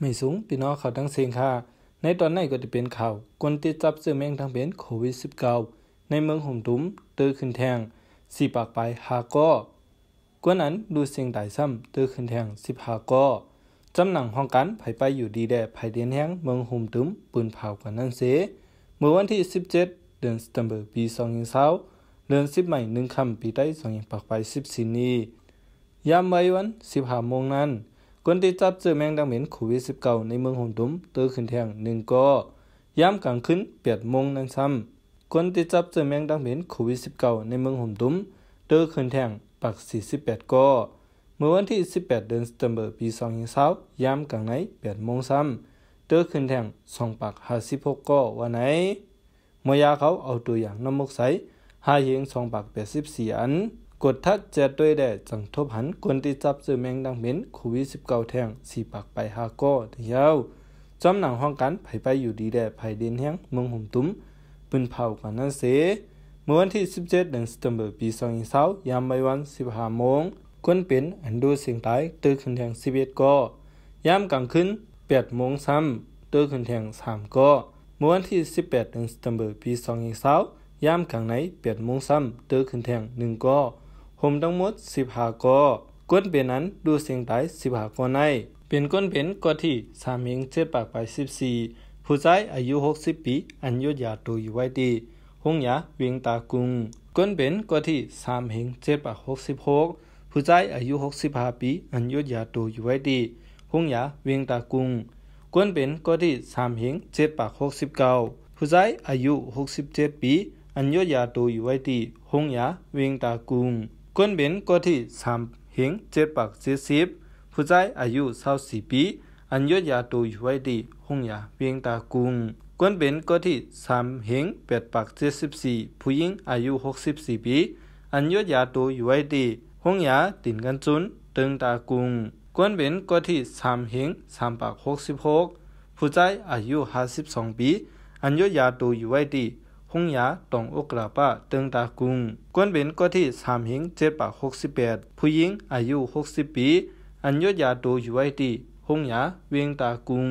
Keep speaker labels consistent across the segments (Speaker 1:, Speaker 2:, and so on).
Speaker 1: ไม่สูงพี่น้องเขาทั้งเสียงค่ะในตอนนี้ก็จะเป็นข่าวคนติดจับเสื้อแมงทางเป็นโควิด -19 ในเมืองห่มตุ้มเตอขึ้นแทงสีปากไปหาก็กวนนันดูเสียงไต่ซ้ำ เตอขึ้นแทงสิบหาก็จำหนังห้องกันไผไปอยู่ดีแด่ไผเดียนแห้งเมืองห่มตุ้มปืนเผากันนั่นเสเมื่อวันที่ 17 เดือนสิงหาคมปี2020เดือนสิบใหม่หนึ่งคำปีใต้งย0 0ปากไปสิบี่นี้ยามไว้วันสิบหาโมงนั้นคนที่จับเจอแมงดาเหม็นโควิด19ในเมืองหงตุมเตอขึ้นแทงหนึ่งก่อยามกลางคืนปยโมงนั่งซ้ำคนที่จับเจอแมงดาเหม็นโควิด19ในเมืองหงตุมเตอขึ้นแทงปักสสี่ิบแปดก่อเมื่อวันที่18เดือนสิงหาคมปี2020ยามกลางหน8โมงซ้ำเตอขึ้นแทง2ปัก56ก่อวันไหนเมื่อยาเขาเอาตัวอย่างน้ำมกใสหาเหสอง2ปัก84อันกดทัดจ็ด้วยแดดจังทบหันกวนติ่จับซื้อแมงดังเหม็นโควิด 19 แทงสีปากไปหากอเดียวจอมหนังห้องกันไผไปอยู่ดีแดดไผเดินแห้งเมืองห่มตุ้มปืนเผากันนั่นเส เมื่อวันที่ 17เดือนสิงหาคมปี2020ยามบ่ายวัน 15 โมงกวนเป็นอันดูสิงงตายตื้นขึ้นแทง11กอยามกลางคืน8โมงซ้ำตื้นขึ้นแทง3กอเมื่อวันที่ 18เดือนสิงหาคมปี2020ยามกลางไหน8โมงซ้ำตื้นขึ้นแทง1กอผมทั้งหมด1บหากอก้นเป็นนั้นดูเสียงตาย10หากอในเป็นก้นเป็นกอที่สเมงเจ็บปากไป14ผู้ชายอายุ60ปี อันยดยาตวอยู่ไว้ดีห้องยาเวียงตากุงก้นเป็นกอที่สเมงเจ็บปาก66ผู้ชายอายุ65ปี อันยดยาตวอยู่ไว้ดีห้องยาเวียงตากุงก้นเป็นกอที่สเมงเจ็บปาก69ผู้ชายอายุ67ปี อันยอยาโตอยู่ไว้ดีห้องยาเวียงตากุงกวนเบนก็ที่สามเหงเจ็ดปักเจ็ดสิบผู้ใจอายุเศร้าสี่ปีอันยดยาตัวอยู่ไว้ดีห้องยาเวียงตากุงกวนเบนก็ที่สามเหงแปดปักเจ็ดสิบสี่ผู้หญิงอายุหกสิบสี่ปีอันยดยาตัวอยู่ไว้ดีห้องยาตินกันจุนตึงตากุงกวนเบนก็ที่สามเหงสามปักหกสิบหกผู้ใจอายุห้าสิบสองปีอันยดยาตัวอยู่ไว้ดีหุงยาตองอกลาปะเติงตากุง กวนเป็นก็ที่สามหิงเจ็ดปากหกสิบแปด ผู้หญิงอายุหกสิบปี อันยศยาโตอยู่ไว้ที่หุงยาเวียงตากุง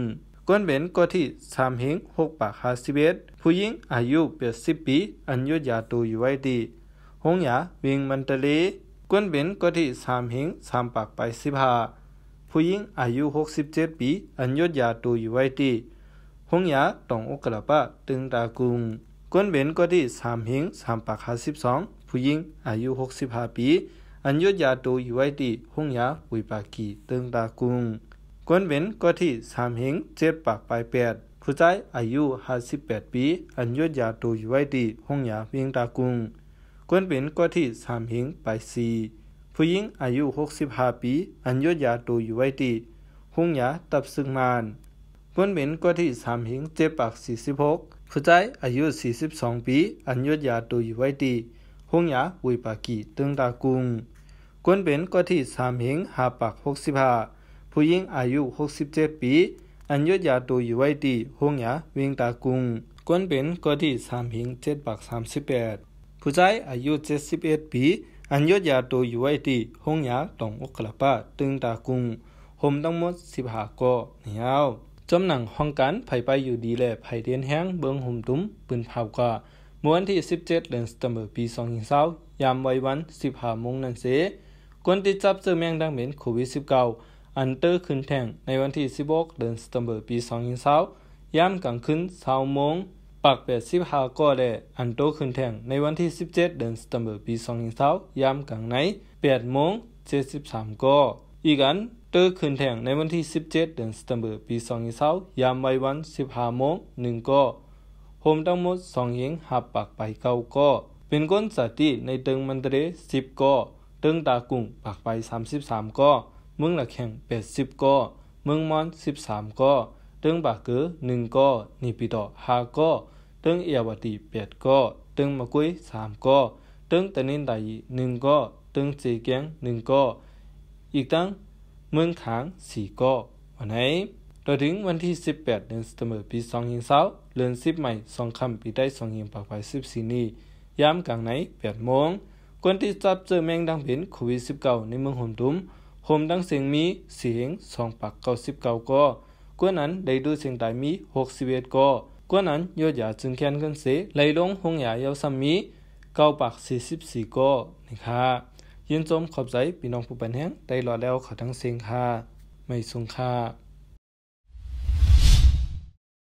Speaker 1: กวนเป็นก็ที่สามหิงหกปากห้าสิบเอ็ดผู้หญิงอายุแปดสิบปี อันยศยาโตอยู่ไว้ที่หุงยาเวียงมันตะเล กวนเป็นก็ที่สามหิงสามปากไปสิบห้า ผู้หญิงอายุหกสิบเจ็ดปี อันยศยาโตอยู่ไว้ที่ หงยาตองอกกระปะตึงตากุงกวนเบนก็ที่สามหิงสามปากหาสิบสองผู้หญิงอายุหกสิบห้าปี อันยดยาตูอยู่ไว้ที่ห้องยาปุยปากีเติงตากุงกวนเบนก็ที่สามหิงเจ็ดปากปลายแปดผู้ชายอายุห้าสิบแปดปี อันยดยาตูอยู่ไว้ที่ห้องยาเวียงตากุงกวนเบนก็ที่สามหิงไปสี่ผู้หญิงอายุหกสิบห้าปีอันยดยาตูอยู่ไว้ที่ห้องยาตับซึ่งมานกวนเบนก็ที่สามหิงเจ็ดปากสี่สิบหกผู้ใจอายุ 42 ปี อันยดยาตัวอยู่ไว้ดีห้องยาวยปากีตึงตากุง กวนเป็นก็ที่สามเหงหาปาก65ผู้หญิงอายุ 67 ปี อันยดยาตัวอยู่ไว้ดีห้องยาเวียงตากุง กวนเป็นก็ที่สามเหง7ปาก38ผู้ใจอายุ71ปี อันยดยาตัวอยู่ไว้ดีห้องยาตองอกกลปาตึงตากุงหมทั้งหมด15ก็เหนียวจมหนังห้องกันไผไปอยู่ดีและไผเดียนแห้งเบิงห่มตุ้มปืนเผาก่าเมื่อวันที่ 17 เดือนสมเบอรมปี 2020ยามไว้วัน15โมงนั่นเสกวนติดจับเจอแมงดังเหม็นโควิด -19 อันเตอร์ขึ้นแท่งในวันที่ 16 เดือนสมเบอรมปี 2020ยามกลางคืน20โมงปาก85ก็ได้อันโตขึ้นแท่งในวันที่ 17 เดือนสมเบอรมปี 2020ยามกลางใน8โมง73ก็อีกอันตอร์คืนแทงในวันที่ 17 เดือนสิงหาคมปี 2020ยามไววัน 15 โมง 1ก็โฮมทั้งหมด2เยงหับปากไปเก้าก็เป็นก้นสาติในเติงมันเตร10ก็เติงตากุ่งปากไป 33ก็เมืองหลักแข่ง 80ก็เมืองมอน 13ก็เติงปากเกือ1ก็นิปิดอ5ก็เติงเอียวติ8ก็เติงมะกุย 3ก็เติงตะนินไต1ก็เติงเจแกง1ก็อีกตั้งเมืองขางสีก็วันไหนเราถึงวันที่ 18 เดือนสคมปี2หิงเเลือนสิบใหม่สองคำปีได้สองหิงปากไปี่นี้ยามกลางไหน8โมงคนที่จับเจอแมงดังเป็นโควิด19ในเมืองหมตุ้มโฮมดังเสียงมีเสียง 2ปาก99กากวนนั้นได้ดูเสียงตายมี61ก็กวนนั้นยอดยาจึงแค้นกันเสไหลลงหงยายาวส้ามี9ปาก44กอนะคะยินจมขอบใจพี่น้องผู้ปันแห้งได้รอแล้วขอทั้งเสียงค่าไม่สูงค่า